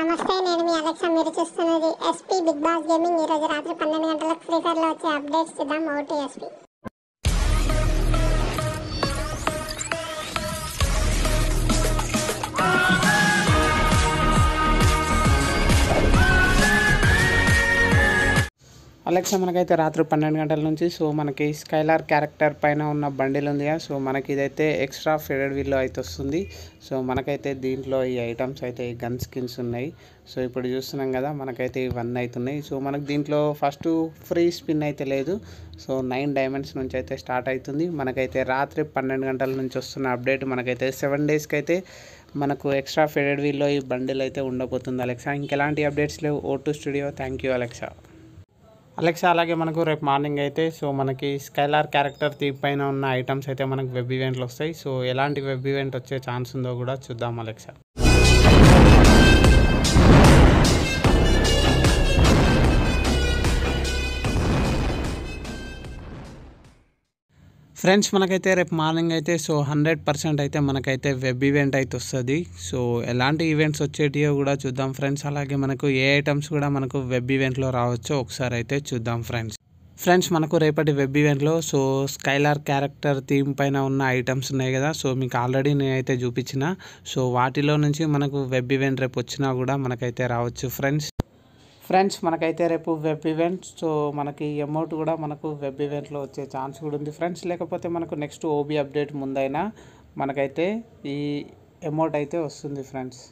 నమస్తే నేను మీ అలెక్సా మీరు చూస్తున్నది ఎస్పీ బిగ్ బాస్ గేమింగ్ ఈరోజు రాత్రి పన్నెండు గంటలకు ఫ్రీ ఫైర్లో వచ్చే అప్డేట్స్ చూద్దాం ఓటీ ఎస్పీ అలెక్సా మనకైతే రాత్రి పన్నెండు గంటల నుంచి సో మనకి స్కైలార్ క్యారెక్టర్ పైన ఉన్న బండిల్ ఉంది సో మనకి ఇదైతే ఎక్స్ట్రా ఫెడెడ్ వీల్ అయితే వస్తుంది సో మనకైతే దీంట్లో ఈ ఐటమ్స్ అయితే గన్ స్కిన్స్ ఉన్నాయి సో ఇప్పుడు చూస్తున్నాం కదా మనకైతే ఇవన్నీ అవుతున్నాయి సో మనకు దీంట్లో ఫస్ట్ ఫ్రీ స్పిన్ అయితే లేదు సో నైన్ డైమండ్స్ నుంచి అయితే స్టార్ట్ అవుతుంది మనకైతే రాత్రి పన్నెండు గంటల నుంచి వస్తున్న అప్డేట్ మనకైతే సెవెన్ డేస్కి అయితే మనకు ఎక్స్ట్రా ఫెడెడ్ వీల్లో ఈ బండిల్ అయితే ఉండబోతుంది అలెక్సా ఇంకెలాంటి అప్డేట్స్ లేవు O two studio thank you Alexa Alexa అలాగే మనకు రేపు మార్నింగ్ అయితే సో మనకి స్కైలార్ క్యారెక్టర్ తీ పైన ఉన్న ఐటమ్స్ అయితే మనకు వెబ్ ఈవెంట్లు వస్తాయి సో ఎలాంటి వెబ్ ఈవెంట్ వచ్చే ఛాన్స్ ఉందో కూడా చూద్దాం అలెక్సా ఫ్రెండ్స్ మనకైతే రేపు మార్నింగ్ అయితే సో హండ్రెడ్ పర్సెంట్ అయితే మనకైతే వెబ్ ఈవెంట్ అయితే వస్తుంది సో ఎలాంటి ఈవెంట్స్ వచ్చేటివో కూడా చూద్దాం ఫ్రెండ్స్ అలాగే మనకు ఏ ఐటమ్స్ కూడా మనకు వెబ్ ఈవెంట్లో రావచ్చో ఒకసారి అయితే చూద్దాం ఫ్రెండ్స్ ఫ్రెండ్స్ మనకు రేపటి వెబ్ ఈవెంట్లో సో స్కైలార్ క్యారెక్టర్ థీమ్ పైన ఉన్న ఐటమ్స్ ఉన్నాయి కదా సో మీకు ఆల్రెడీ నేనైతే చూపించిన సో వాటిలో నుంచి మనకు వెబ్ ఈవెంట్ రేపు వచ్చినా కూడా మనకైతే రావచ్చు ఫ్రెండ్స్ ఫ్రెండ్స్ మనకైతే రేపు వెబ్ ఈవెంట్ సో మనకి అమౌంట్ కూడా మనకు వెబ్ ఈవెంట్లో వచ్చే ఛాన్స్ కూడా ఉంది ఫ్రెండ్స్ లేకపోతే మనకు నెక్స్ట్ ఓబీ అప్డేట్ ముందైనా మనకైతే ఈ అమౌంట్ అయితే వస్తుంది ఫ్రెండ్స్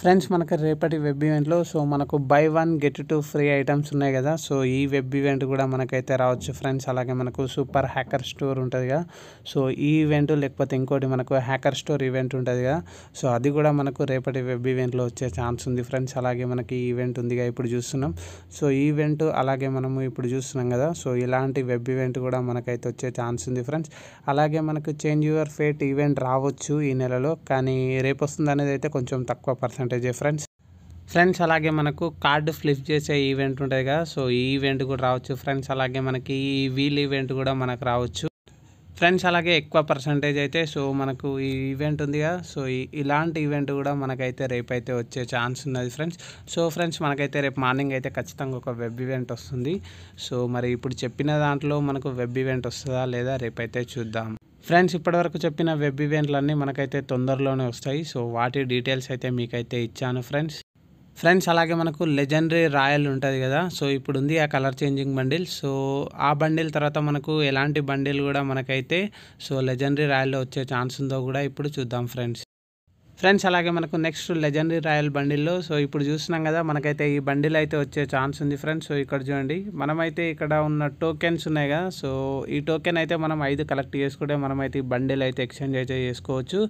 ఫ్రెండ్స్ మనకు రేపటి వెబ్ ఈవెంట్లో సో మనకు buy one get two free items ఉన్నాయి కదా సో ఈ వెబ్ ఈవెంట్ కూడా మనకైతే రావచ్చు ఫ్రెండ్స్ అలాగే మనకు సూపర్ హ్యాకర్ స్టోర్ ఉంటుంది కదా సో ఈ ఈవెంట్ లేకపోతే ఇంకోటి మనకు హ్యాకర్ స్టోర్ ఈవెంట్ ఉంటుంది కదా సో అది కూడా మనకు రేపటి వెబ్ ఈవెంట్లో వచ్చే ఛాన్స్ ఉంది ఫ్రెండ్స్ అలాగే మనకి ఈవెంట్ ఉందిగా ఇప్పుడు చూస్తున్నాం సో ఈవెంట్ అలాగే మనము ఇప్పుడు చూస్తున్నాం కదా సో ఇలాంటి వెబ్ ఈవెంట్ కూడా మనకైతే వచ్చే ఛాన్స్ ఉంది ఫ్రెండ్స్ అలాగే మనకు చేంజ్ యువర్ ఫేట్ ఈవెంట్ రావచ్చు ఈ నెలలో కానీ రేపు వస్తుంది అనేది అయితే కొంచెం తక్కువ పర్సెంట్ పర్సంటేజ్ ఫ్రెండ్స్ ఫ్రెండ్స్ అలాగే మనకు కార్డు ఫ్లిప్ చేసే ఈవెంట్ ఉంటుంది కదా సో ఈ ఈవెంట్ కూడా రావచ్చు ఫ్రెండ్స్ అలాగే మనకి ఈ వీల్ ఈవెంట్ కూడా మనకు రావచ్చు ఫ్రెండ్స్ అలాగే ఎక్కువ పర్సంటేజ్ అయితే సో మనకు ఈ ఈవెంట్ ఉంది కదా సో ఇలాంటి ఈవెంట్ కూడా మనకైతే రేపైతే వచ్చే ఛాన్స్ ఉన్నది ఫ్రెండ్స్ సో ఫ్రెండ్స్ మనకైతే రేపు మార్నింగ్ అయితే ఖచ్చితంగా ఒక వెబ్ ఈవెంట్ వస్తుంది సో మరి ఇప్పుడు చెప్పిన దాంట్లో మనకు వెబ్ ఈవెంట్ వస్తుందా లేదా రేపైతే చూద్దాం ఫ్రెండ్స్ ఇప్పటివరకు చెప్పిన వెబ్ ఈవెంట్లన్నీ మనకైతే తొందరలోనే వస్తాయి సో వాటి డీటెయిల్స్ అయితే మీకైతే ఇచ్చాను ఫ్రెండ్స్ ఫ్రెండ్స్ అలాగే మనకు లెజెండరీ రాయల్ ఉంటుంది కదా సో ఇప్పుడు ఉంది ఆ కలర్ చేంజింగ్ బండిల్ సో ఆ బండిల్ తర్వాత మనకు ఎలాంటి బండిల్ కూడా మనకైతే సో లెజెండరీ రాయల్లో వచ్చే ఛాన్స్ ఉందో కూడా ఇప్పుడు చూద్దాం ఫ్రెండ్స్ ఫ్రెండ్స్ అలాగే మనకు నెక్స్ట్ లెజెండరీ రాయల్ బండిల్లో సో ఇప్పుడు చూసినాం కదా మనకైతే ఈ బండిల్ అయితే వచ్చే ఛాన్స్ ఉంది ఫ్రెండ్స్ సో ఇక్కడ చూడండి మనమైతే ఇక్కడ ఉన్న టోకెన్స్ ఉన్నాయి కదా సో ఈ టోకెన్ అయితే మనం ఐదు కలెక్ట్ చేసుకుంటే మనమైతే ఈ బండిల్ అయితే ఎక్స్చేంజ్ అయితే చేసుకోవచ్చు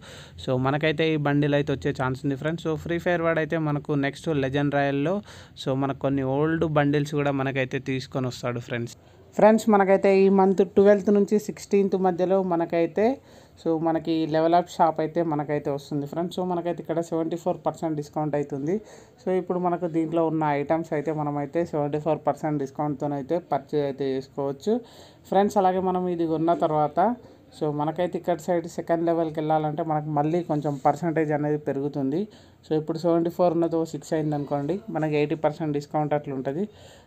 సో మనకైతే ఈ బండిల్ అయితే వచ్చే ఛాన్స్ ఉంది ఫ్రెండ్స్ సో ఫ్రీ ఫైర్ వాడు అయితే మనకు నెక్స్ట్ లెజెండ్ రాయల్లో సో మనకు కొన్ని ఓల్డ్ బండిల్స్ కూడా మనకైతే తీసుకొని వస్తాడు ఫ్రెండ్స్ ఫ్రెండ్స్ మనకైతే ఈ మంత్ ట్వెల్త్ నుంచి సిక్స్టీన్త్ మధ్యలో మనకైతే సో మనకి లెవెల్ అప్ షాప్ అయితే మనకైతే వస్తుంది ఫ్రెండ్స్ సో మనకైతే ఇక్కడ సెవెంటీ ఫోర్ పర్సెంట్ డిస్కౌంట్ అవుతుంది సో ఇప్పుడు మనకు దీంట్లో ఉన్న ఐటమ్స్ అయితే మనమైతే సెవెంటీ ఫోర్ పర్సెంట్ డిస్కౌంట్తో అయితే పర్చేజ్ అయితే చేసుకోవచ్చు ఫ్రెండ్స్ అలాగే మనం ఇది కొన్న తర్వాత సో మనకైతే ఇక్కడ సైడ్ సెకండ్ లెవెల్కి వెళ్ళాలంటే మనకు మళ్ళీ కొంచెం పర్సంటేజ్ అనేది పెరుగుతుంది సో ఇప్పుడు సెవెంటీ ఫోర్ ఉన్నది ఓ సిక్స్ అయింది అనుకోండి మనకి ఎయిటీ పర్సెంట్ డిస్కౌంట్ అట్లా ఉంటుంది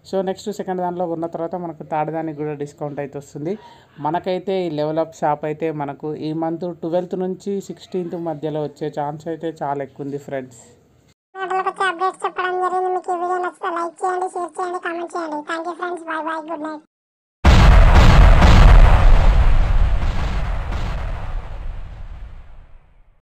సో నెక్స్ట్ సెకండ్ దానిలో ఉన్న తర్వాత మనకు థర్డ్ దానికి కూడా డిస్కౌంట్ అయితే వస్తుంది మనకైతే ఈ లెవెల్ అప్ షాప్ అయితే మనకు ఈ మంత్ ట్వెల్త్ నుంచి సిక్స్టీన్త్ మధ్యలో వచ్చే ఛాన్స్ అయితే చాలా ఎక్కువ ఉంది ఫ్రెండ్స్ అప్డేట్స్ చెప్పడం జరిగింది మీకు వీడియో నచ్చితే లైక్ చేయండి షేర్ చేయండి కామెంట్ చేయండి thank you friends bye bye good night